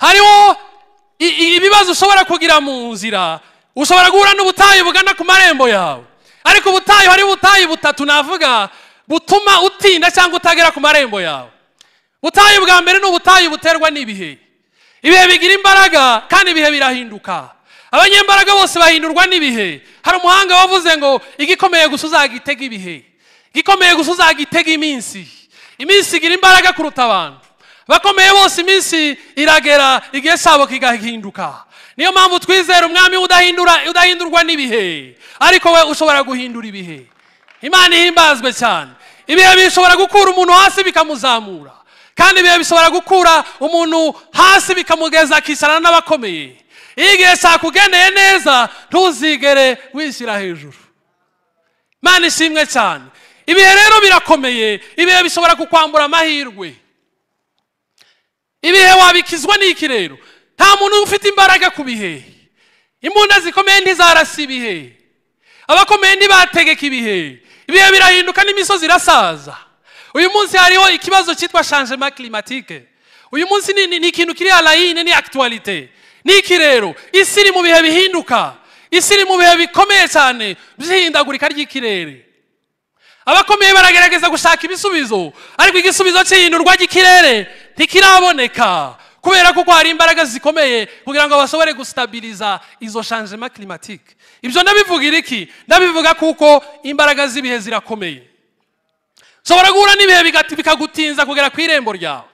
hariho ibibazo ushobora kugira mu nzira ushobora guhura n'ubutayu bugana ku marembo yawe ariko ubutayu hari ubutayu butatu navuga butuma utinda cyangwa utagera ku marembo yawe ubutayu bwa mbere ni ubutayu buterwa n'ibihe ibihe bigira imbaraga kandi ibihe birahinduka abanyembaraga bose bahindurwa n'ibihe hari umuhanga wavuze ngo igikomeye gusa uzagitega ibihe igikomeye gusa uzagitega iminsi iminsi igira imbaraga kuruta abantu bakomeye bose iminsi iragera igihe cyabo kigahinduka niyo mpamvu twizera umwami udahindurwa n'ibihe ariko we ushobora guhindura ibihe imana ihimbazwe cyane ibihe bishobora gukura umuntu hasi bikamuzamura kandi ibihe bishobora gukura umuntu hasi bikamugeza akicarana n'abakomeye iyo igihe cyakugeneye neza ntuzigere wishyira hejuru imana ishimwe cyane ibihe rero birakomeye ibihe bishobora kukwambura amahirwe ibihe wabikizwa n'iki rero nta muntu ufite imbaraga ku bihe imbunda zikomeye ntizarasa ibihe abakomeye ntibategeka ibihe ibihe birahinduka n'imisozi irasaza uyu munsi hariho ikibazo cyitwa shanjema kirimatike uyu munsi ni ikintu kiri alayine ni akituwarite ni iki rero isi iri mu bihe bihinduka isi iri mu bihe bikomeye cyane by'ihindagurika ry'ikirere abakomeye baragerageza gushaka ibisubizo ariko igisubizo cy'ihindurwa ry'ikirere ntikiraboneka kubera ko hari imbaraga zikomeye kugira ngo bashobore gusitabiriza izo shanjema kirimatike ibyo ndabivugira iki ndabivuga kuko imbaraga z'ibihe zirakomeye ushobora guhura n'ibihe bikagutinza kugera ku irembo ryawe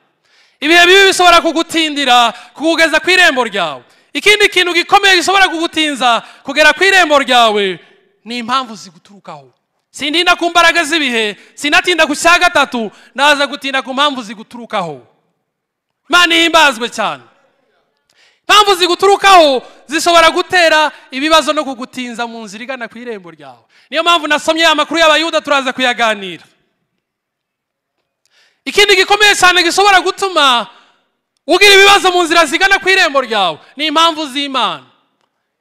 ibihe bibi bishobora kugutindira kugeza ku irembo ryawe ikindi kintu gikomeye gishobora kugutinza kugera ku irembo ryawe ni impamvu ziguturukaho sindinda ku mbaraga z'ibihe sinatinda ku cya gatatu naza gutinda ku mpamvu ziguturukaho imana ihimbazwe cyane impamvu ziguturukaho zishobora gutera ibibazo no kugutinza mu nzira igana ku irembo ryawe niyo mpamvu nasomye amakuru y'abayuda turaza kuyaganira ikindi gikomeye cyane gishobora gutuma ugira ibibazo mu nzira zigana ku irembo ryawe ni impamvu z'imana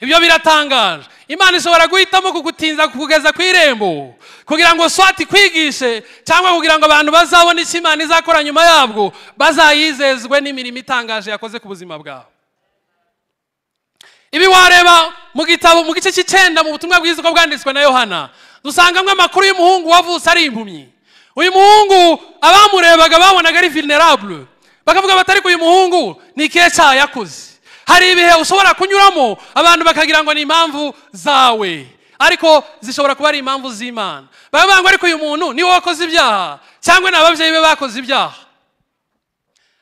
ibyo biratangaje imana ishobora guhitamo kugutinza kugeza ku irembo kugira ngo swati ikwigishe cyangwa kugira ngo abantu bazabone icyo imana izakora nyuma yabwo bazayizezwe n'imirimo itangaje yakoze ku buzima bwawe ibi wareba mu gitabo mu gice cy'icyenda mu butumwa bwiza uko bwanditswe na yohana dusangamo amakuru y'umuhungu wavutse ari impumyi uyu muhungu abamurebaga babonaga ari vulnerable bakavuga batari ku uyu muhungu ni kera yakuze hari ibihe ushobora kunyuramo abantu bakagira ngo ni impamvu zawe ariko zishobora kuba ari impamvu z'imana bavuga ngo ariko uyu muntu ni wakoze ibyaha cyangwa ni ababyeyi be bakoze ibyaha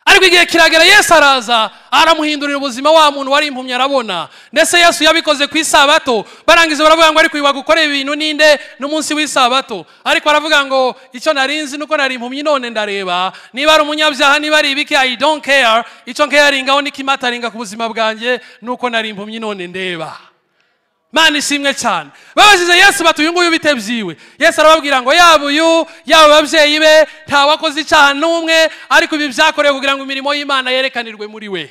ariko igihe kiragera yesu araza aramuhindurira ubuzima wa muntu wari impumyi arabona ndetse yesu yabikoze ku isabato barangiza baravuga ngo ariko wiba gukorera ibintu ninde n'umunsi w'isabato ariko baravuga ngo icyo narinzi nuko nari impumyi none ndareba niba ari umunyabyaha niba ari ibiki i don't care icyo nkeyaringaho n'ikimataranga ku buzima bwanjye nuko nari impumyi none ndeba mani ishimwe cyane babajije yesu batuye uyu nguyu bite byiwe yesu arababwira ngo yaba uyu yaba ababyeyi be nta ntawakoze icyaha n'umwe ariko ibi byakorewe kugira ngo imirimo y'imana yerekanirwe muri we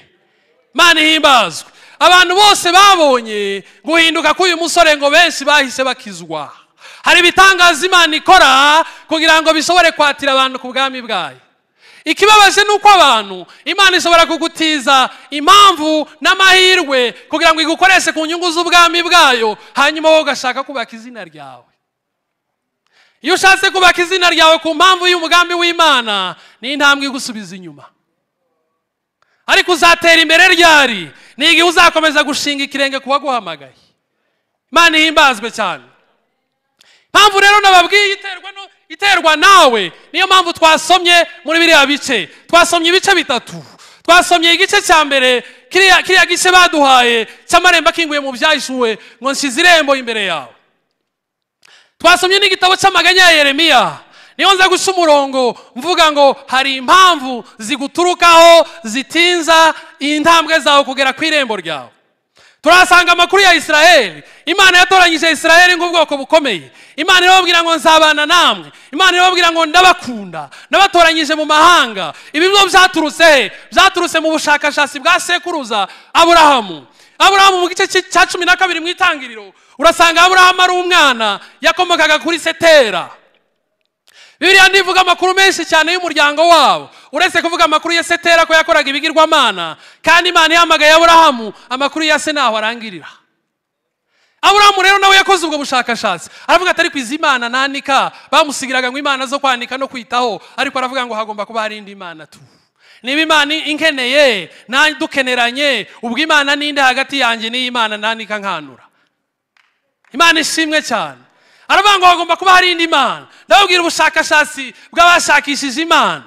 mani ihimbazwe abantu bose babonye guhinduka k'uyu musore ngo benshi bahise bakizwa hari ibitangaza imana ikora kugira ngo bishobore kwatira abantu ku bwami bwayo ikibabaje ni uko abantu imana ishobora kugutiza impamvu n'amahirwe kugira ngo igukoreshe ku nyungu z'ubwami bwayo hanyuma wowe ugashaka kubaka izina ryawe iyo ushatse kubaka izina ryawe ku mpamvu y'umugambi w'imana ni intambwe igusubiza inyuma ariko uzatera imbere ryari ni igihe uzakomeza gushinga ikirenge ku waguhamagaye imana ihimbazwe cyane impamvu rero nababwiye iterwa iterwa nawe niyo mpamvu twasomye muri biriya bice twasomye ibice bitatu twasomye igice cya mbere kiriya gice baduhaye cy'amarembo akinguye mu byahishuwe ngo nshyize irembo imbere yawe twasomye n'igitabo cy'amaganya ya yeremiya niyo nza guca umurongo mvuga ngo hari impamvu ziguturukaho zitinza intambwe zawe kugera ku irembo ryawe turahasanga amakuru ya israel imana yatoranyije israel nk'ubwoko bukomeye imana irababwira ngo nzabana namwe imana irababwira ngo ndabakunda nabatoranyije mu mahanga ibi byo byaturutse he byaturutse mu bushakashatsi bwa sekuruza aburahamu aburahamu mu gice cya cumi na kabiri mu itangiriro urasanga aburahamu ari umwana yakomokaga kuri setera biriya ntivuga amakuru menshi cyane y'umuryango wabo uretse kuvuga amakuru ya setera ko yakoraga ibigirwamana kandi imana ihamagaye aburahamu amakuru ya se ntaho arangirira aburahamu rero nawe yakoze ubwo bushakashatsi aravuga atari ku izi imana nanika bamusigiraga ngo imana zo kwandika no kwitaho ariko aravuga ngo hagomba kuba hari indi mana tu niba imana inkeneye dukeneranye ubwo imana ninde hagati yanjye n'iyi mana nanika nkanura imana ishimwe cyane aravuga ngo hagomba kuba hari indi mana ndababwira ubushakashatsi bw'abashakishije imana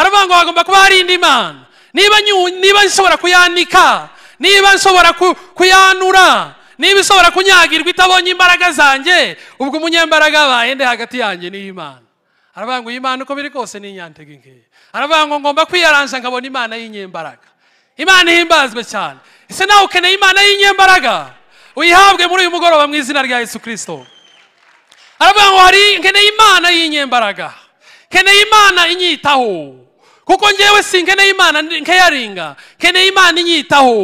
aravuga ngo hagomba kuba hari indi mana niba nshobora kuyanika niba nshobora kuyanura niba ishobora kunyagirwa itabonye imbaraga zanjye ubwo umunyembaraga abaye nde hagati yanjye n'iy'imana aravuga ngo iyi uko biri kose n’inyantege nke. nkeya aravuga ngo ngomba kwiyaranja nkabona imana y'inyembaraga imana ihimbazwe cyane ese nawe ukeneye imana y'inyembaraga uyihabwe muri uyu mugoroba mu izina rya yesu kirisito aravuga ngo hari nkeneye imana y'inyembaraga nkeneye imana inyitaho kuko ngewe si nkeneye imana nkeyaringa nkeneye imana inyitaho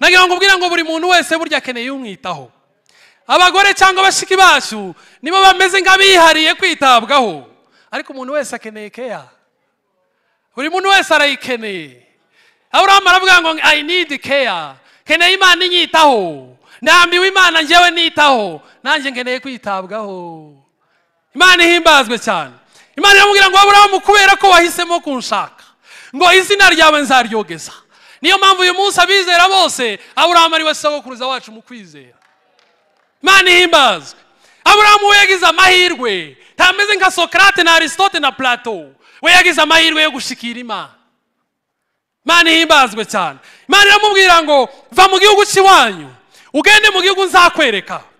nagira ngo ubwire ngo buri muntu wese burya akeneye umwitaho abagore cyangwa bashiki bacu nibo bameze nk'abihariye kwitabwaho ariko umuntu wese akeneye keya buri muntu wese arayikeneye aburahamu aravuga ngo i need care nkeneye imana inyitaho ndambiwe imana ngewe nitaho nanjye nkeneye kwitabwaho imana ihimbazwe cyane imana iramubwira ngo aburahamu kubera ko wahisemo kunshaka ngo izina ryawe nzaryogeza niyo mpamvu uyu munsi abizera bose aburahamu ari we sogokuruza wacu mu kwizera imana ihimbazwe aburahamu we yagize amahirwe ntameze nka sokarate na aristote na plato we yagize amahirwe yo gushikira imana imana ihimbazwe cyane imana iramubwira ngo va mu gihugu cy'iwanyu ugende mu gihugu nzakwereka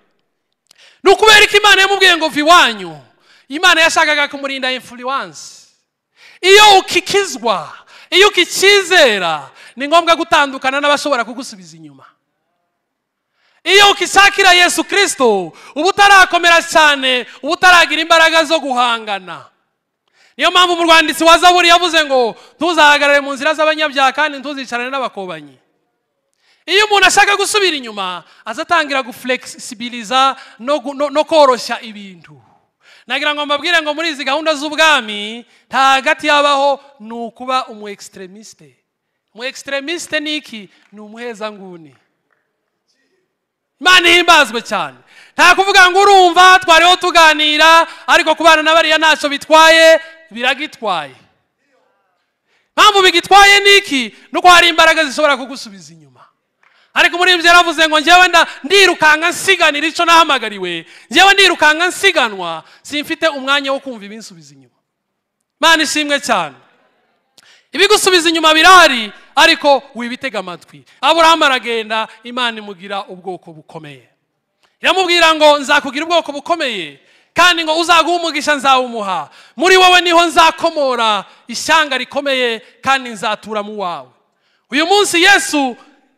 ni ukubera ko imana yamubwiye ngo viwanyu imana yashakaga kumurinda influence iyo ukikizwa iyo ukicizera ni ngombwa gutandukana n'abashobora kugusubiza inyuma iyo ukishakira yesu kirisito uba utarakomera cyane uba utaragira imbaraga zo guhangana niyo mpamvu umurwanditsi wa zaburi yavuze ngo ntuzahagarare mu nzira z'abanyabyaha kandi ntuzicarane n'abakobanyi iyo umuntu ashaka gusubira inyuma aza atangira guflexibiliza no koroshya ibintu nagira ngo mbabwire ngo muri izi gahunda z'ubwami nta hagati yabaho ni ukuba umu ekisitremisite umu ekisitremisite ni iki ni umuhezanguni imana ihimbazwe cyane nta kuvuga ngo urumva twariho tuganira ariko kubana na bariya ntacyo bitwaye biragitwaye impamvu bigitwaye ni iki nuko hari imbaraga zishobora kugusubiza inyuma ariko muri ibyo yaravuze ngo ngewe ndirukanka nsiganira icyo nahamagariwe ngewe ndirukanka nsiganwa simfite umwanya wo kumva ibinsubiza inyuma imana ishimwe cyane ibigusubiza inyuma birahari ariko wibitega amatwi aburahamu aragenda imana imugira ubwoko bukomeye iramubwira ngo nzakugira ubwoko bukomeye kandi ngo uzaguha umugisha nzawumuha muri wowe niho nzakomora ishyanga rikomeye kandi nzatura mu wawe uyu munsi yesu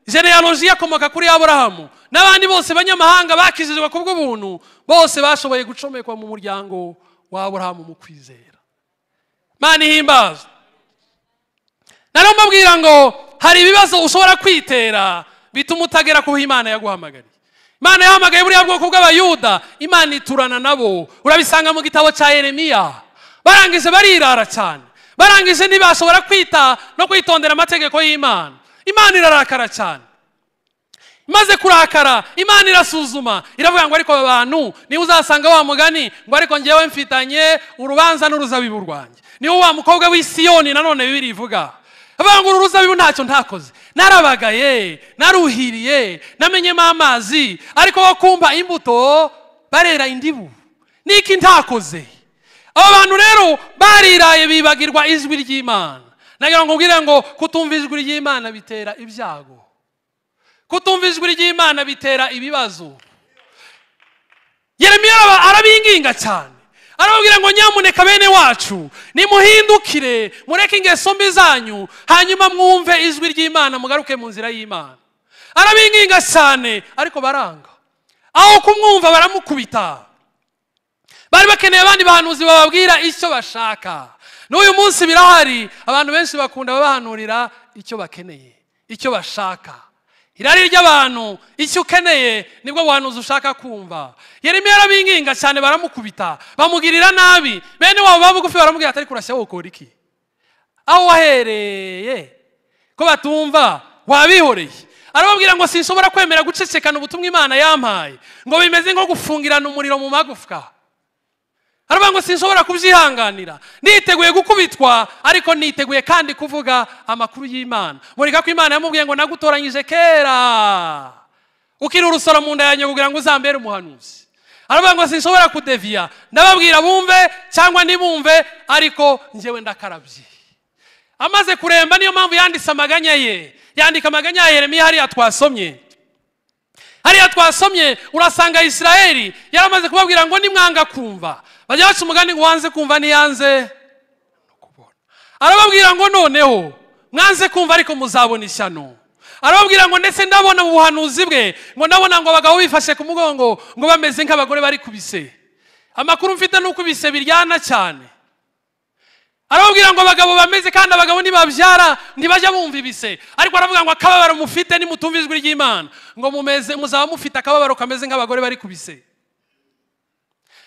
genealogy yakomoka kuri aburahamu n'abandi bose banyamahanga bakizizwa ku bw'ubuntu bose bashoboye gucomekwa mu muryango wa aburahamu mu kwizera mani ihimbaza nari ngo hari ibibazo ushobora kwitera bituma utagera ku Imana yaguhamagariye imana yahamagaye buriya bwoko bw'abayuda imana iturana nabo urabisanga mu gitabo cya Yeremiya barangije barirara cyane barangije ntibashobora kwita no kwitondera amategeko y'imana imana irarakara cyane maze kurakara imana irasuzuma iravuga ngo ariko aba bantu niba uzasanga wa mugani ngo ariko ngewe mfitanye urubanza n'uruzabibu rwanjye niba wa mukobwa w'isiyoni nanone bibiri ivuga avuga ngo uru ruzabibu ntacyo ntakoze narabagaye naruhiriye namenyemo amazi ariko bakumva imbuto barera indibu niki ntakoze aba bantu rero bariraye bibagirwa ijwi ry'imana nagira ngo ubwire ngo kutumva ijwi ry'imana bitera ibyago kutumva ijwi ry'imana bitera ibibazo yeremiya arabinginga cyane arababwira ngo nyamuneka bene wacu nimuhindukire mureke ingeso mbi zanyu hanyuma mwumve ijwi ry'imana mugaruke mu nzira y'imana arabinginga cyane ariko baranga aho kumwumva baramukubita bari bakeneye abandi bahanuzi bababwira icyo bashaka n'uyu munsi birahari abantu benshi bakunda babahanurira icyo bakeneye icyo bashaka irari ry'abantu icyo ukeneye nibwo buhanuzi ushaka kumva yeremiya arabinginga cyane baramukubita bamugirira nabi bene wabo babugufi baramubwira atari kurashya wokora iki aho wahereye ko batumva wabihoreye arababwira ngo sinshobora kwemera gucecekana ubutumwa imana yampaye ngo bimeze nko gufungirana umuriro mu magufwa haravuga ngo sinshobora kubyihanganira niteguye gukubitwa ariko niteguye kandi kuvuga amakuru y'imana mureka ko imana yamubwiye ngo nagutoranyije kera ukiri urusoro mu nda yanjye kugira ngo uzambere umuhanuzi haravuga ngo sinshobora kudeviya ndababwira bumve cyangwa ntibumve ariko njyewe ndakarabye amaze kuremba niyo mpamvu yanditse amaganya ye yandika amaganya ya Yeremiya hariya twasomye hariya twasomye urasanga isirayeli yaramaze kubabwira ngo nimwanga kumva bajya baca umugani wanze kumva ntiyanze arababwira ngo noneho mwanze kumva ariko muzabona ishyano arababwira ngo ndetse ndabona mu buhanuzi bwe ngo ndabona ngo abagabo bifashe ku mugongo ngo bameze nk'abagore bari kubise amakuru mfite ni uko ibise biryana cyane arababwira ngo abagabo bameze kandi abagabo ntibabyara ntibajya bumva ibise ariko aravuga ngo akababaro mufite nimutumva ijwi ry'imana ngo mumeze muzaba mufite akababaro kameze nk'abagore bari kubise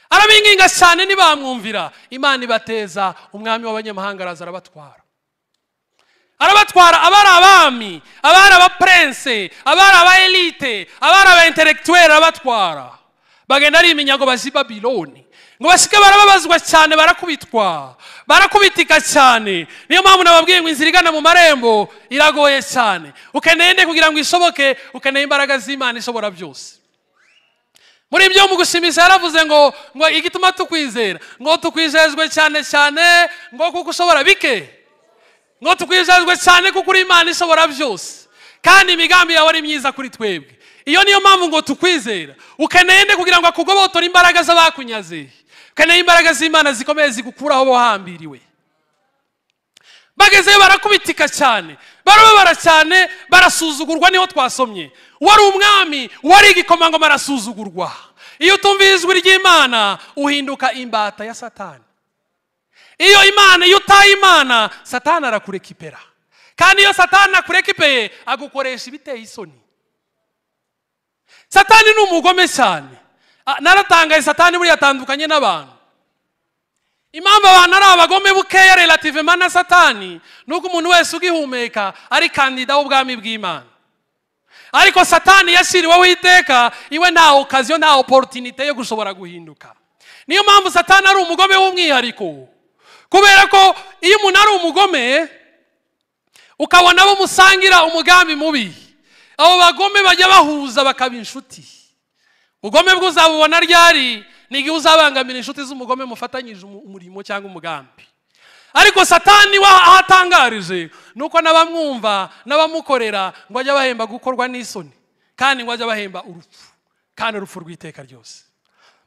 arabinginga cyane ntibamwumvira imana ibateza umwami w'abanyamahanga araza arabatwara arabatwara abari abami abari abapurense abari aba elite abari aba interegituweri arabatwara bagenda ari iminyago bazi babiloni ngo basike barababazwa cyane barakubitwa barakubitika cyane niyo mpamvu nababwiye ngo inzira igana mu marembo iragoye cyane ukeneye nde kugira ngo isoboke ukeneye imbaraga z'imana ishobora byose muri ibyo mu gushimiza yaravuze ngo ngo igituma tukwizera ngo tukwizezwe cyane cyane ngo kuko ushobora bike ngo tukwizezwe cyane kuko uri imana ishobora byose kandi imigambi yawe ari myiza kuri twebwe iyo niyo mpamvu ngo tukwizera ukeneye nde kugira ngo akugobotore imbaraga z'abakunyaze ukeneye imbaraga z'imana zikomeye zigukuraho aho bagezeyo barakubitika cyane barababara cyane barasuzugurwa niho twasomye wari umwami wari igikomangoma arasuzugurwa iyo utumviye ijwi ry'imana uhinduka imbata ya satani iyo imana iyo utaye imana satani arakurekipera kandi iyo satani akurekipeye agukoresha ibiteye isoni satani ni umugome cyane ah, naratangaye satani buriya atandukanye n'abantu impamvu abantu ari abagome bukeya relativema na satani ni uko umuntu wese ugihumeka ari kandida w'ubwami bw'imana ariko satani yashyiriweho iteka iwe nta okaziyo nta oporutinite yo gushobora guhinduka niyo mpamvu satani ari umugome w'umwihariko kubera ko iyo umuntu ari umugome ukabona abo musangira umugambi mubi abo bagome bajya bahuza bakaba inshuti ubugome bw'uzabubona ryari n'igihe uzabangamira inshuti z'umugome mufatanyije umurimo cyangwa umugambi ariko satani ahatangarije ni uko n'abamwumva n'abamukorera ngo ajye bahemba gukorwa n'isoni kandi ngo ajye bahemba urupfu kandi urupfu rw'iteka ryose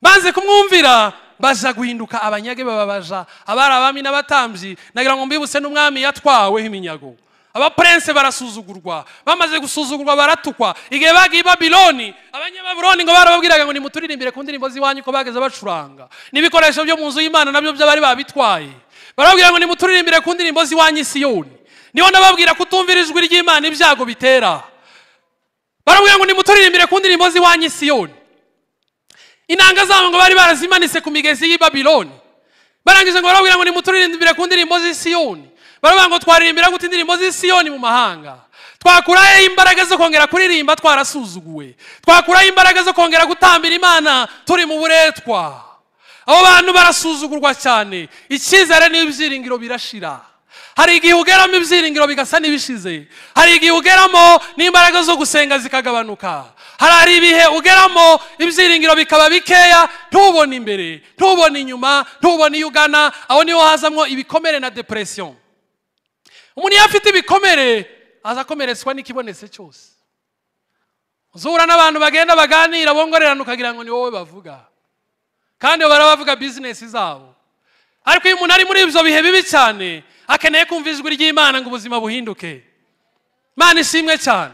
banze kumwumvira baza guhinduka abanyage bababaja abari abami n'abatambyi nagira ngo mbibutse n'umwami yatwaweho iminyago Abaprense barasuzugurwa bamaze gusuzugurwa baratukwa igihe bagiye i babironi abanyababironi ngo barababwiraga ngo nimuturirimbire ku ndirimbo z'iwanyu ko bageze bacuranga n'ibikoresho byo mu nzu y'imana nabyo by'abari babitwaye barababwira ngo nimuturirimbire ku ndirimbo z'iwanyu isiyoni niho nababwira kutumvira ijwi ry'imana ibyago bitera barabwira ngo nimuturirimbire ku ndirimbo z'iwanyu isiyoni inanga zabo ngo bari barazimanitse ku migezi y'i Babiloni barangije ngo barabwira ngo nimuturirimbire ku ndirimbo z'isiyoni baravuga ngo twaririmbira gute indirimbo z'isiyoni mu mahanga twakuraho imbaraga zo kongera kuririmba twarasuzuguwe twakuraho imbaraga zo kongera gutambira imana turi mu buretwa abo bantu barasuzugurwa cyane icyizere n'ibyiringiro birashira hari igihe ugeramo ibyiringiro bigasa n'ibishize hari igihe ugeramo n'imbaraga zo gusenga zikagabanuka hari hari ibihe ugeramo ibyiringiro bikaba bikeya ntubone imbere ntubone inyuma ntubone iyo ugana aho niho hazamo ibikomere na depression umuntu iyo afite ibikomere azakomeretswa n'ikibonetse cyose uzura n'abantu bagenda baganira bongorerana ukagira ngo ni wowe bavuga kandi barabavuga bavuga bizinesi zabo ariko iyo umuntu ari muri ibyo bihe bibi cyane akeneye kumva ijwi ry'imana ngo ubuzima buhinduke imana ishimwe cyane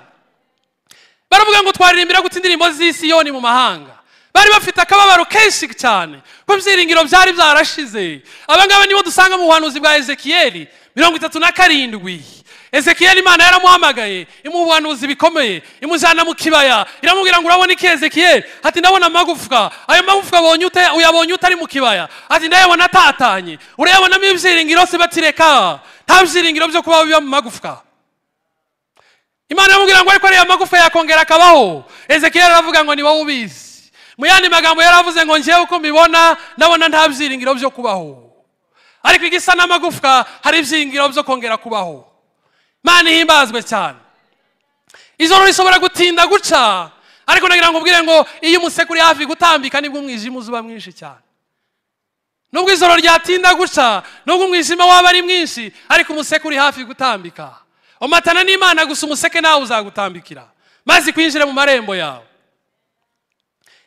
baravuga ngo twaririmbira gutya indirimbo z'isiyoni mu mahanga bari bafite akababaro kenshi cyane ko ibyiringiro byari byarashize abangaba nibo dusanga mu buhanuzi bwa Ezekiyeli, mirongo itatu na karindwi ezekiyeli imana yaramuhamagaye imuha ubuhanuzi bikomeye imujyana mu kibaya iramubwira ngo urabona iki ezekiyeli ati ndabona amagufwa ayo magufwa uyabonye utari mu kibaya ati ndayabona atatanye urayabonamo ibyiringiro se batireka nta byiringiro byo kuba biba mu magufwa imana iramubwira ngo ariko ariya magufwa yakongera akabaho ezekiyeli aravuga ngo niba wubizi mu yandi magambo yaravuze ngo ngewe uko mbibona ndabona nta byiringiro byo kubaho ariko igisa n'amagufwa hari ibyingiro byo kongera kubaho imana ihimbazwe cyane ijoro rishobora gutinda guca ariko nagira ngo ubwire ngo iyo umusekuru hafi gutambika nibwo umwijima uzuba mwinshi cyane nubwo ijoro ryatinda guca nubwo umwijima waba ari mwinshi ariko umuseke uri hafi gutambika umatana n'imana gusa umuseke nawe uzagutambikira maze kwinjira mu marembo yawe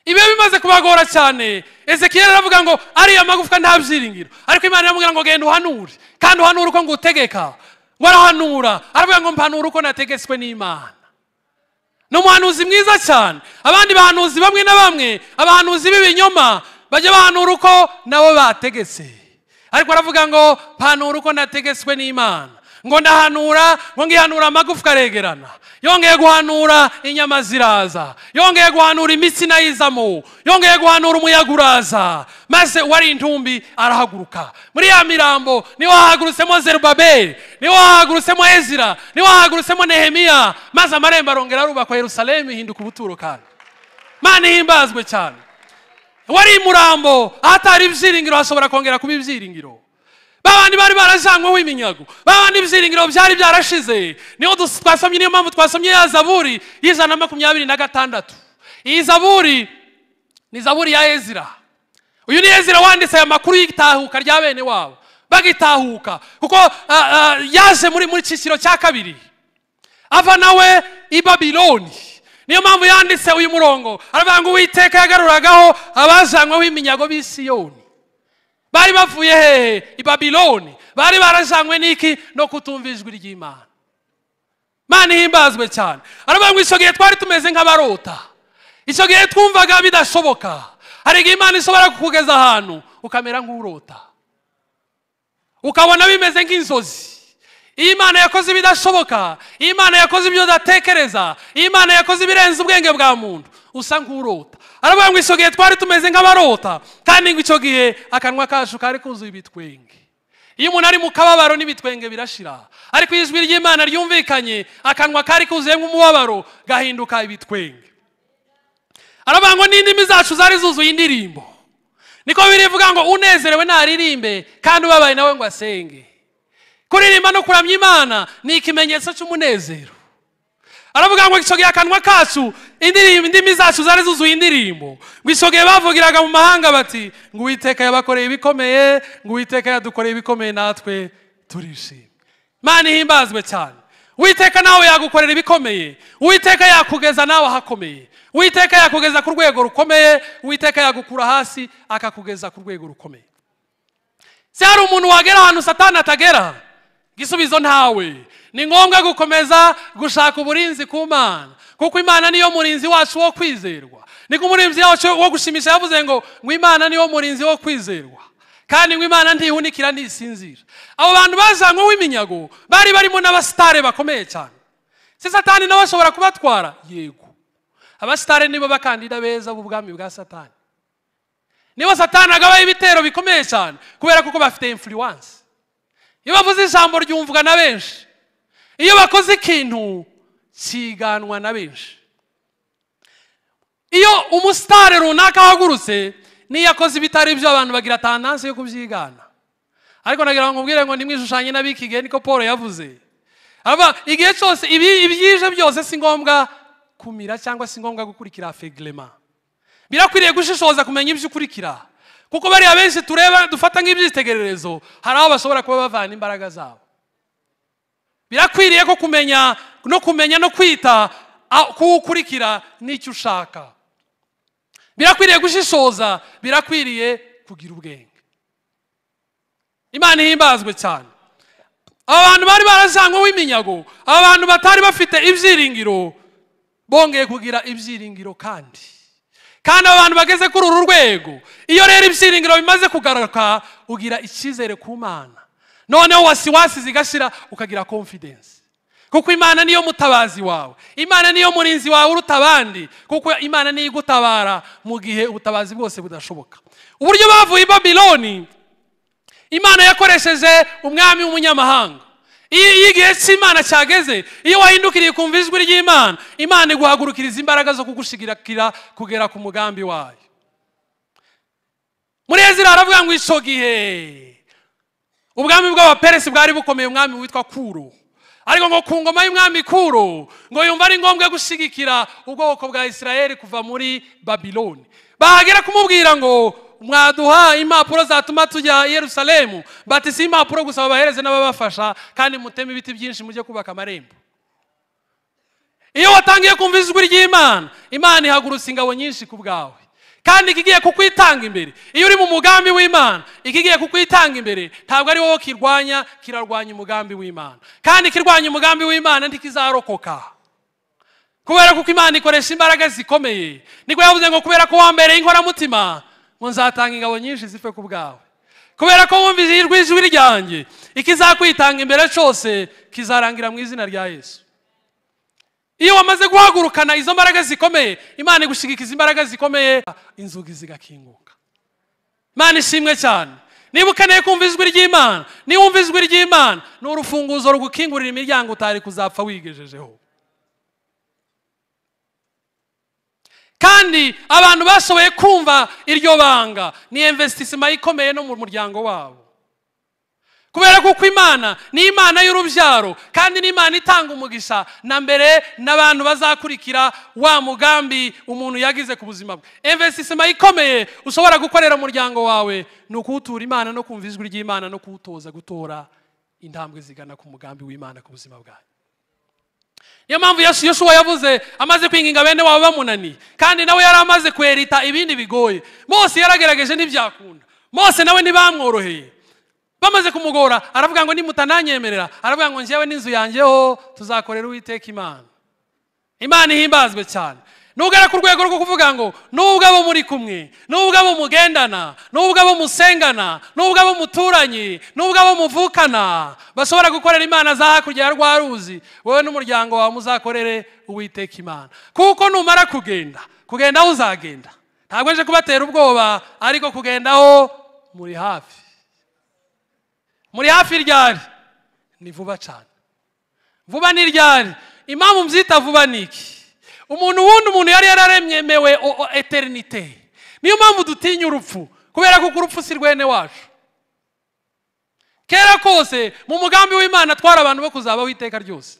ibiba bimaze kubagora cyane ezekiel aravuga ngo ariya magufwa nta byiringiro ariko imana iramubwira ngo genda uhanure kandi uhanure uko ngutegeka ngo arahanura aravuga ngo mpanure uko nategetswe n'imana ni umuhanuzi mwiza cyane abandi bahanuzi bamwe na bamwe abahanuzi b'ibinyoma bajya bahanura uko nabo bategetse ariko aravuga ngo mpanura uko nategetswe n'imana ngo ndahanura ngo ngihanura amagufwa aregerana yongeye guhanura inyama ziraza yongeye guhanura imitsi inayizamo yongeye guhanura umuyaga uraza maze uwari intumbi arahaguruka muri ya mirambo niho hahagurutsemo zerubabeli niho hahagurutsemo ezira niho hahagurutsemo nehemiya maze amarembo arongera arubakwa yerusalemu ihinduka ubuturo kandi mana ihimbazwe cyane wari imurambo ahatari ibyiringiro hashobora kongera kuba ibyiringiro babandi bari barajanyweho w’iminyago babandi ibyiringiro byari byarashize niho twasomye niyo mpamvu twasomye ya zaburi y'ijana na makumyabiri na gatandatu iyi zaburi ni zaburi ya ezira uyu ni ezira wanditse aya makuru y'itahuka rya bene wabo bagitahuka kuko uh, uh, yaje muri muri cyiciro cya kabiri ava nawe i babironi niyo mpamvu yanditse uyu murongo aravuga ngo uwiteka yagaruragaho abajanyweho iminyago b'isiyoni bari bavuye hehe i babiloni bari barajanywe n'iki no kutumva ijwi ry'imana imana ihimbazwe cyane aravuga ngo isogiye twari tumeze nk'abarota isogiye twumvaga bidashoboka hari igihe imana ishobora kukugeza ahantu ukamera nk'urota ukabona bimeze nk'inzozi imana yakoze ibidashoboka imana yakoze ibyo udatekereza imana yakoze ibirenze ubwenge bwa muntu usa nk'urota aravuga ngo gihe twari tumeze nk'abarota kandi ngo icyo gihe akanwa kacu kari kuzuye ibitwenge iyo umuntu ari mu kababaro n'ibitwenge birashira ariko ijwi ry'imana ryumvikanye akanwa kari kuzuye nk'umubabaro gahinduka ibitwenge aravuga ngo n'indimi zacu zari zuzuye indirimbo niko birivuga ngo unezerewe ntaririmbe kandi ubabaye nawe ngo asenge kuririmba no kuramya imana ni ikimenyetso cy'umunezero aravuga ngo gisogeye akanwa kacu indirimbo indimi zacu zari zuzuye indirimbo ngo isogeye bavugiraga mu mahanga bati ngo uwiteka yabakoreye ibikomeye ngo uwiteka yadukoreye ibikomeye natwe turishimye imana ihimbazwe cyane uwiteka nawe yagukorera ibikomeye uwiteka yakugeza nawe ahakomeye uwiteka yakugeza ku rwego rukomeye uwiteka yagukura hasi akakugeza ku rwego rukomeye si hari umuntu wagera ahantu satani atagera igisubizo ntawe ni ngombwa gukomeza gushaka uburinzi ku mana kuko imana niyo murinzi wacu wo kwizerwa niko umurinzi wo gushimisha yavuze ngo ngo imana niyo murinzi wo kwizerwa kandi ngo imana ntihunikira ntisinzira abo bantu bazanyweho iminyago bari barimo n'abasitare bakomeye cyane si satani nawe ashobora kubatwara yego abasitare nibo bakandida beza b'ubwami bwa satani nibo satani agabaho ibitero bikomeye cyane kubera kuko bafite influence iyo bavuze ijambo ryumvwa na benshi iyo bakoze ikintu kiganwa na benshi iyo umusitari runaka ahagurutse n'iyo yakoze ibitari byo abantu bagira tandanse yo kubyigana ariko nagira ngo mubwire ngo nimwishushanye n'abikigihe niko paul yavuze igihe cyose ibyije byose si ngombwa kumira cyangwa si ngombwa gukurikira fegirema birakwiriye gushishoza kumenya ibyo ukurikira kuko bariya benshi tureba dufata nk'ibyitegererezo hari aho bashobora kuba bavana imbaraga zabo birakwiriye ko kumenya no kumenya no kwita ku ukurikira n'icyo ushaka birakwiriye gushishoza birakwiriye kugira ubwenge imana ihimbazwe cyane abantu bari barasangwaho iminyago abantu batari bafite ibyiringiro bongeye kugira ibyiringiro kandi kandi abantu bageze kuri uru rwego iyo rero ibyiringiro bimaze kugaruka ugira icyizere ku mana noneho wasiwasi zigashira ukagira confidence kuko imana niyo mutabazi wawe imana niyo murinzi wawe uruta abandi kuko imana niyo igutabara mu gihe ubutabazi bwose budashoboka uburyo bavuye i babironi imana yakoresheje umwami w'umunyamahanga iyo igihe cy'imana cyageze iyo wahindukiriye kumva ijwi ry'imana imana iguhagurukiriza imbaraga zo kugushigikira kugera ku mugambi wayo muri ezira ngo icyo gihe ubwami bw'abaperesi bwari bukomeye umwami witwa kuro ariko ngo ku ngoma y'umwami kuro ngo yumva ari ngombwa gushyigikira ubwoko bwa israel kuva muri babiloni bahagera kumubwira ngo mwaduha impapuro zatuma tujya i yerusalemu bati si impapuro gusa babahereze n'ababafasha kandi muteme ibiti byinshi mujye kubaka amarembo iyo watangiye kumva ijwi ry'imana imana ihagurutsa ingabo nyinshi ku bwawe kandi ikigiye kukwitanga imbere iyo uri mu mugambi w'imana ikigiye kukwitanga imbere ntabwo ari wowe kirwanya kirarwanya umugambi w'imana kandi kirwanya umugambi w'imana ntikizarokoka kubera ko imana ikoresha imbaraga zikomeye niko yavuze ngo kubera ko wambereye inkoramutima ngo nzatanga ingabo nyinshi zipfe ku bwawe kubera ko wumvise ijwi ryanjye ikizakwitanga imbere cyose kizarangira mu izina rya yesu iyo wamaze guhagurukana izo mbaraga zikomeye imana igushigikiza imbaraga zikomeye inzugi zigakinguka imana ishimwe cyane niba ukeneye kumva ijwi ry'imana niba wumva ijwi ry'imana ni urufunguzo rugukingurira imiryango utari kuzapfa wigejejeho kandi abantu bashoboye kumva iryo banga ni imvesitisima ikomeye no mu muryango wabo kubera kuko imana ni imana y'urubyaro kandi ni imana itanga umugisha na mbere n'abantu bazakurikira wa mugambi umuntu yagize ku buzima bwe imvesitisima ikomeye ushobora gukorera umuryango wawe ni ukuwutura imana no kumva ijwi ry'imana no kuwutoza gutora intambwe zigana ku mugambi w'imana ku buzima bwawe niyo mpamvu yoshuwa yavuze amaze kwinginga bene wabo bamunaniye kandi nawe yari amaze kwerita ibindi bigoye mose yaragerageje ntibyakunda mose nawe ntibamworoheye bamaze kumugora aravuga ngo nimutananyemerera aravuga ngo njyewe n'inzu yanjyeho tuzakorera uwiteka imana imana ihimbazwe cyane ntugare ku rwego rwo kuvuga ngo n'ubwo abo muri kumwe n'ubwo abo mugendana n'ubwo abo musengana n'ubwo abo muturanye n'ubwo abo muvukana bashobora gukorera imana za hakurya ya rwa ruzi wowe n'umuryango wawe muzakorere uwiteka imana kuko numara kugenda kugenda aho uzagenda ntabwo aje kubatera ubwoba ariko kugenda aho muri hafi muri hafi ryari ni vuba cyane vuba ni ryari impamvu mbyita vuba ni iki umuntu wundi umuntu yari yararemyemewe eterinite niyo mpamvu dutinya urupfu kubera ko urupfu si rwene wacu kera kose mu mugambi w'imana atwara abantu bo kuzabaho iteka ryose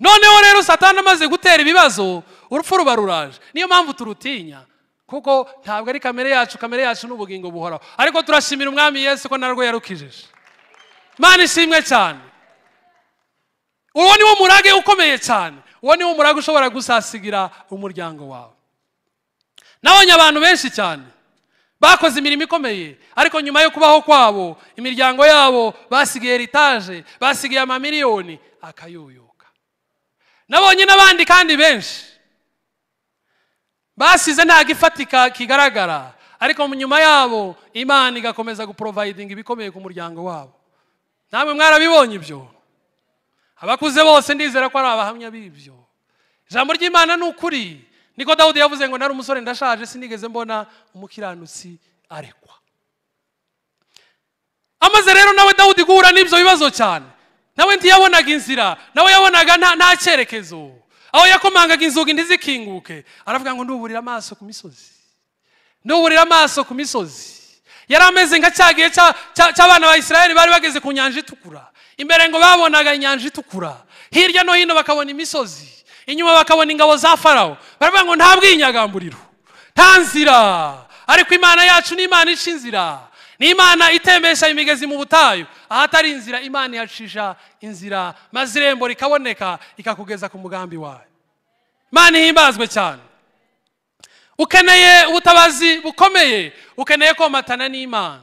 noneho rero satana amaze gutera ibibazo urupfu ruba ruraje niyo mpamvu turutinya kuko ntabwo ari kamere yacu kamere yacu n'ubugingo buhoraho ariko turashimira umwami Yesu ko narwo yarukijeje imana ishimwe cyane uwo ni wo murage ukomeye cyane uwo niwo murago ushobora gusasigira umuryango wawe nabonye abantu benshi cyane bakoze imirimo ikomeye ariko nyuma yo kubaho kwabo imiryango yabo basigaye eritaje basigaye amamiliyoni akayoyoka nabonye n'abandi kandi benshi basize ntabwo ifatika kigaragara ariko nyuma yabo imana igakomeza guporovayidinga ibikomeye ku muryango wabo namwe mwarabibonye ibyo abakuze bose ndizera ko ari abahamya b'ibyo ijambo ry'imana ni ukuri niko dawudi yavuze ngo nari umusore ndashaje sinigeze mbona umukiranutsi arekwa amaze rero nawe dawudi guhura n'ibyo bibazo cyane nawe ntiyabonaga inzira nawe yabonaga nta cyerekezo aho yakomangaga inzugi ntizikinguke aravuga ngo n’uburira amaso ku misozi nduburire amaso ku misozi yari ameze nka cya gihe cy'abana ba israel bari bageze ku nyanja itukura imbere ngo babonaga inyanja itukura hirya no hino bakabona imisozi inyuma bakabona ingabo za farawo baravuga ngo nta bwinyagamburiro nta nzira ariko imana yacu ni imana ica inzira ni imana itembesha imigezi mu butayu ahatari inzira imana ihacisha inzira maze irembo rikaboneka ikakugeza ku mugambi wayo imana ihimbazwe cyane ukeneye ubutabazi bukomeye ukeneye komatana n'imana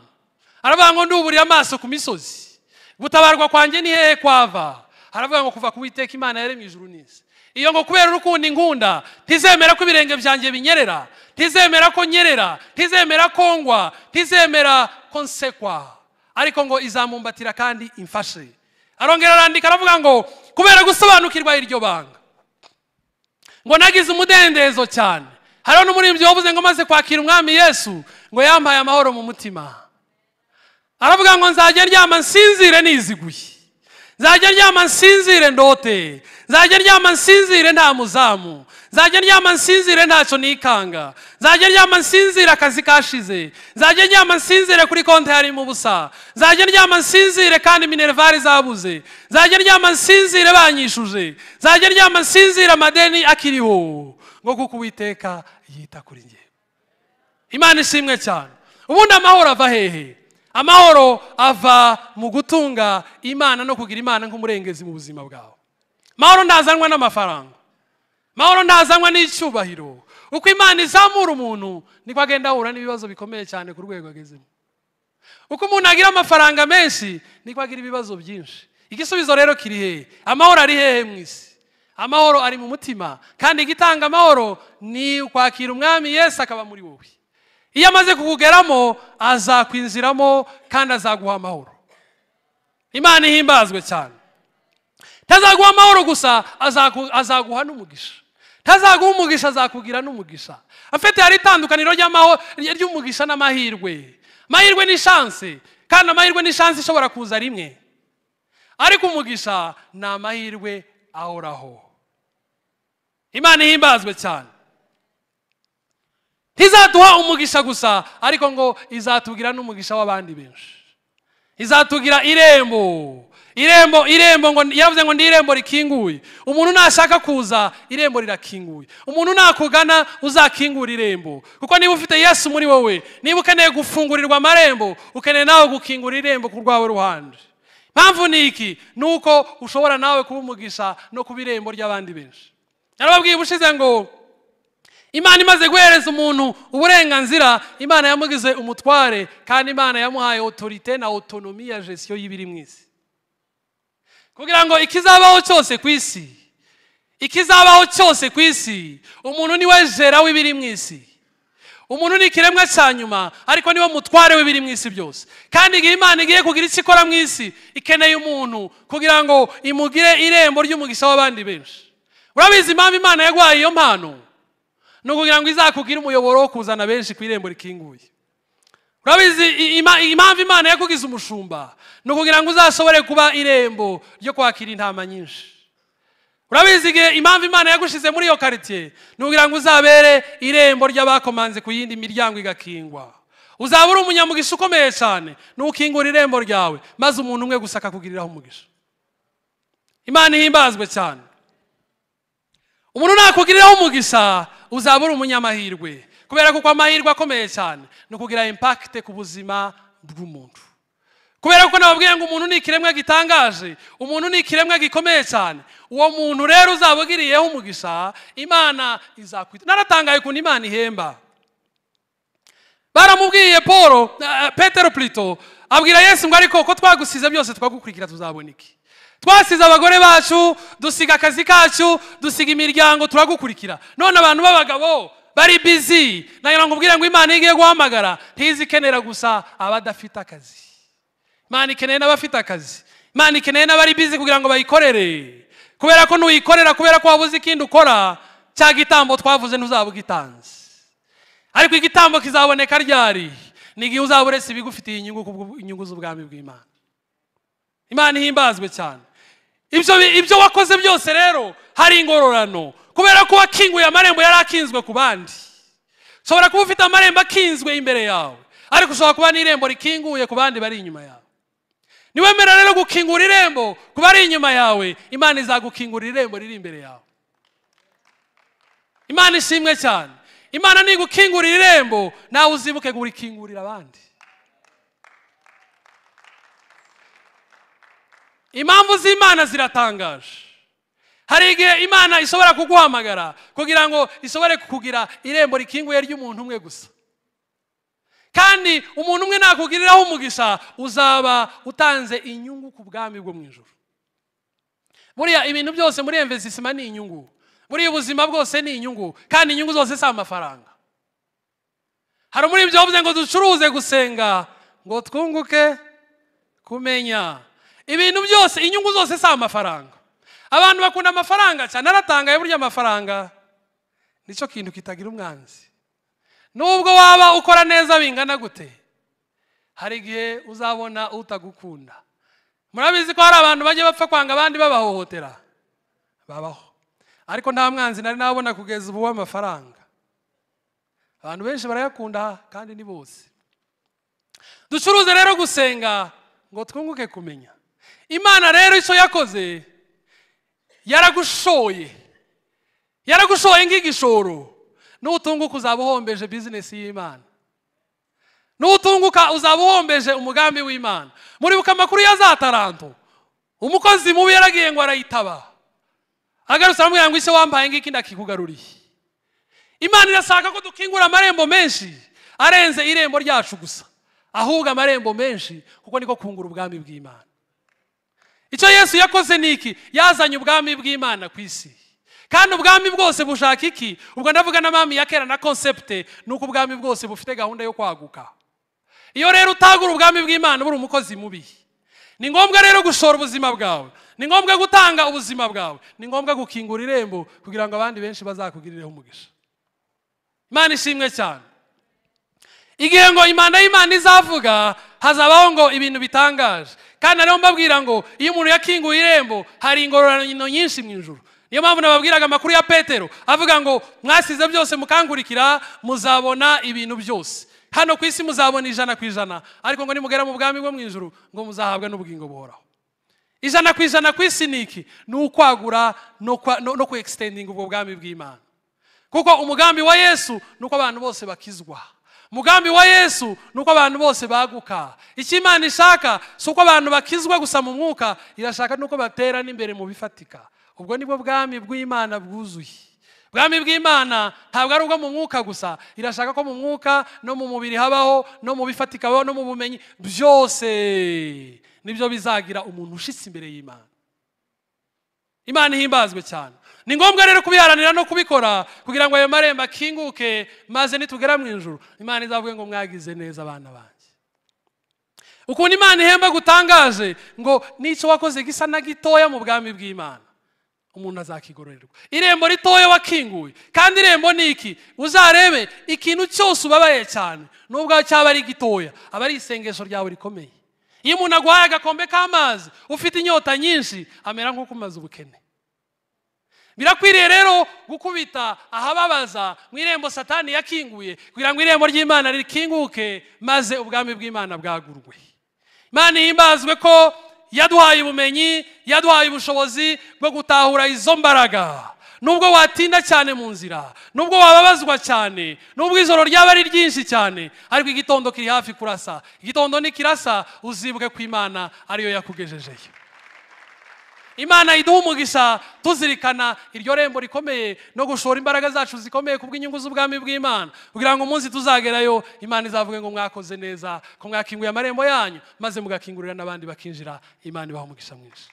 aravuga ngo nduburire amaso ku misozi gutabarwa kwanjye ni hehe kwava aravuga ngo kuva ku witeka imana mu ijuru n'isi iyo ngo kubera urukundo inkunda ntizemera ko ibirenge byanjye binyerera ntizemera ko nyerera ntizemera ko ngwa ntizemera ko nsekwa ariko ngo izamumbatira kandi imfashe arongera arandika aravuga ngo kubera gusobanukirwa iryo banga ngo nagize umudendezo cyane hariho n'umuririmbyi wabuze ngo maze kwakira umwami yesu ngo yambaye amahoro mu mutima aravuga ngo nzajya ndyama nsinzire niziguye nzajya ndyama nsinzire ndote nzajya ndyama nsinzire nta muzamu nzajya ndyama nsinzire ntacyo nikanga nzajya ndyama nsinzire akazi kashize nzajya ndyama nsinzire kuri konti harimo ubusa nzajya ndyama nsinzire kandi minerivare zabuze nzajya ndyama nsinzire banyishuje nzajya ndyama nsinzire amadeni akiriho ngo kuko uwiteka yita kuri njye imana ishimwe cyane ubundi amahoro ava hehe amahoro ava mu gutunga imana no kugira imana nk'umurengezi mu buzima bwawe amahoro ntazanwa n'amafaranga amahoro ntazanwa n'icyubahiro uko imana izamura umuntu niko agenda ahura n'ibibazo bikomeye cyane ku rwego agezemo uko umuntu agira amafaranga menshi niko agira ibibazo byinshi igisubizo rero kiri hehe amahoro ari hehe mu isi amahoro ari mu mutima kandi igitanga amahoro ni ukwakira umwami Yesu akaba muri wowe iyo amaze kukugeramo azakwinjiramo kandi azaguha amahoro imana ihimbazwe cyane ntazaguha amahoro gusa azaguha n'umugisha ntazaguha umugisha azakugira n'umugisha afite hari itandukaniro ry'umugisha n'amahirwe amahirwe ni shanse kandi amahirwe ni shanse ishobora kuza rimwe ariko umugisha ni amahirwe ahoraho imana ihimbazwe cyane ntizaduha umugisha gusa ariko ngo izatubwira n'umugisha w'abandi benshi izatubwira irembo irembo irembo ngo yavuze ngo ni irembo rikinguye umuntu nashaka kuza irembo rirakinguye umuntu nakugana uzakingura irembo kuko niba ufite yesu muri wowe niba ukeneye gufungurirwa amarembo ukeneye nawe gukingura irembo ku rwawe ruhande mpamvu ni iki ni uko ushobora nawe kuba umugisha no kuba irembo ry'abandi benshi narababwiye ubushize ngo imana imaze guhereza umuntu uburenganzira imana yamugize umutware kandi imana yamuhaye otorite na otonomi ya gesiyo y'ibiri mu isi kugira ngo ikizabaho cyose ku isi ikizabaho cyose ku isi umuntu niwe jera w'ibiri mu isi umuntu ni ikiremwa cya nyuma ariko niwe mutware w'ibiri mu isi byose kandi igihe imana igiye kugira icyo ikora mu isi ikeneye umuntu kugira ngo imugire irembo ry'umugisha w'abandi benshi urabizi impamvu imana yaguhaye iyo mpano ni ukugira ngo izakubwire umuyoboro wo kuzana benshi ku irembo rikinguye urabizi impamvu imana yakugize umushumba ni ukugira ngo uzasobore kuba irembo ryo kwakira intama nyinshi urabizi impamvu imana yagushize muri iyo karitsiye ni ukugira ngo uzabere irembo ry'abakomanze ku yindi miryango igakingwa uzaba uri umunyamugisha ukomeye cyane ukingura irembo ryawe maze umuntu umwe gusa akakugiriraho umugisha imana ihimbazwe cyane umuntu nakugiriraho umugisha uzaba uri umunyamahirwe kubera ko amahirwe akomeye cyane ni ukugira impakite ku buzima bw'umuntu kubera ko nababwiye ngo umuntu ni ikiremwa gitangaje umuntu ni ikiremwa gikomeye cyane uwo muntu rero uzaba ugiriyeho umugisha imana izakwita naratangaye ukuntu imana ihemba baramubwiye paul eh, petero purito abwira yesu ngo ariko ko twagusize byose twagukurikira iki twasize abagore bacu dusiga akazi kacu dusiga imiryango turagukurikira none abantu b'abagabo bari bizi nagira ngo ubwire ngo imana igiye guhamagara ntizikenera gusa abadafite akazi imana ikeneye n'abafite akazi imana ikeneye n'abari bizi kugira ngo bayikorere kubera ko nuyikorera kubera ko wabuze ikindi ukora cya gitambo twavuze ntuzaba ugitanze ariko igitambo kizaboneka ryari ni igihe uzaba uretse ibigufitiye inyungu z'ubwami bw'imana imana ihimbazwe cyane ibyo wakoze byose rero hari ingororano kubera ko wakinguye amarembo yari akinzwe ku bandi ushobora kuba ufite amarembo akinzwe imbere yawe ariko ushobora kuba n'irembo rikinguye ku bandi bari inyuma yawe niwemera rero gukingura irembo ku bari inyuma yawe imana izagukingura irembo riri imbere yawe imana ishimwe cyane imana ntigukingurira irembo nawe uzibuke kurikingurira abandi impamvu z'imana ziratangaje hari igihe imana ishobora kuguhamagara kugira ngo ishobore kugira irembo rikinguye ry'umuntu umwe gusa kandi umuntu umwe nakugiriraho umugisha uzaba utanze inyungu ku bwami bwo mu ijoro buriya ibintu byose muri emvesisima ni inyungu buriya ubuzima bwose ni inyungu kandi inyungu zose si amafaranga hari muri ibyo bivuze ngo ducuruze gusenga ngo twunguke kumenya ibintu byose inyungu zose si amafaranga abantu bakunda amafaranga cyane aratangaye buryo amafaranga nicyo kintu kitagira umwanzi nubwo waba ukora neza bingana gute hari igihe uzabona utagukunda murabizi ko hari abantu bajya bapfa kwanga abandi babahohotera babaho ariko nta mwanzi nari nabona kugeza ubu w'amafaranga abantu benshi barayakunda kandi ni bose ducuruze rero gusenga ngo twunguke kumenya imana rero icyo yakoze yaragushoye yaragushoye nk'igishoro n'utunguka uzaba uhombeje bizinesi y'imana n'utunguka uzaba uhombeje umugambi w'imana muribuka amakuru ya za taranto umukozi mubi yaragiye ngo arayitaba agarutse aramubwira ngo icyo wambaye ngiki ndakikugaruriye imana irashaka ko dukingura amarembo menshi arenze irembo ryacu gusa ahubwo amarembo menshi kuko niko kungura ubwami bw'imana icyo yesu yakoze ni iki yazanye ubwami bw'imana ku isi kandi ubwami bwose bushaka iki ubwo ndavuga na mami ya kera na konsepte ni uko ubwami bwose bufite gahunda yo kwaguka iyo rero utagura ubwami bw'imana buri umukozi mubi ni ngombwa rero gushora ubuzima bwawe ni ngombwa gutanga ubuzima bwawe ni ngombwa gukingura irembo kugira ngo abandi benshi bazakugirireho umugisha imana ishimwe cyane igihe ngo imana y'imana izavuga hazabaho ngo ibintu bitangaje kandi ariho mbabwira ngo iyo umuntu yakinguye irembo hari ingororano nyinshi mu ijoro niyo mpamvu nababwiraga amakuru ya petero avuga ngo mwasize byose mukangurikira muzabona ibintu byose hano ku isi muzabona ijana ku ijana ariko ngo nimugera mu bwami bwo mu ijoro ngo muzahabwe n'ubugingo buhoraho ijana ku ijana ku isi ni ni ukwagura no ku ubwo bwami bw'imana kuko umugambi wa yesu ni uko abantu bose bakizwa mugambi wa yesu ni uko abantu bose baguka icyo imana ishaka si uko abantu bakizwa gusa mu mwuka irashaka nuko batera n'imbere mu bifatika ubwo bwo bwami bw'imana bwuzuye bwami bw'imana ntabwo ari ubwo mu mwuka gusa irashaka ko mu mwuka no mu mubiri habaho no mu bifatika no mu bumenyi byose nibyo bizagira umuntu ushitse imbere y'imana imana ihimbazwe cyane ni ngombwa rero kubiharanira no kubikora kugira ngo ayo marembo akinguke maze nitugera mu ijoro imana izavuge ngo mwagize neza abana banjye ukuntu imana ihemba gutangaje ngo n'icyo wakoze gisa na gitoya mu bwami bw'imana umuntu azakigororerwa irembo ritoya wakinguye kandi irembo ni iki uzarebe ikintu cyose ubabaye cyane nubwo cyaba ari gitoya aba ari isengesho ryawe rikomeye iyo umuntu aguhaye agakombe k'amazi ufite inyota nyinshi amera nk'uko umaze ubukene birakwiriye rero gukubita ahababaza mu irembo satani yakinguye kugira ngo irembo ry'imana rikinguke maze ubwami bw'imana bwagurwe imana ihimbazwe ko yaduhaye ubumenyi yaduhaye ubushobozi bwo gutahura izo mbaraga nubwo watinda cyane mu nzira nubwo wababazwa cyane nubwo ijoro ryaba ari ryinshi cyane ariko igitondo kiri hafi kurasa igitondo nikirasa uzibuke ko imana ariyo yakugejejeyo imana iduha umugisha tuzirikana iryo rembo rikomeye no gushora imbaraga zacu zikomeye ku bw'inyungu z'ubwami bw'imana kugira ngo umunsi tuzagerayo imana izavuge ngo mwakoze neza ko mwakinguye amarembo yanyu maze mugakingurira n'abandi bakinjira imana ibaha umugisha mwinshi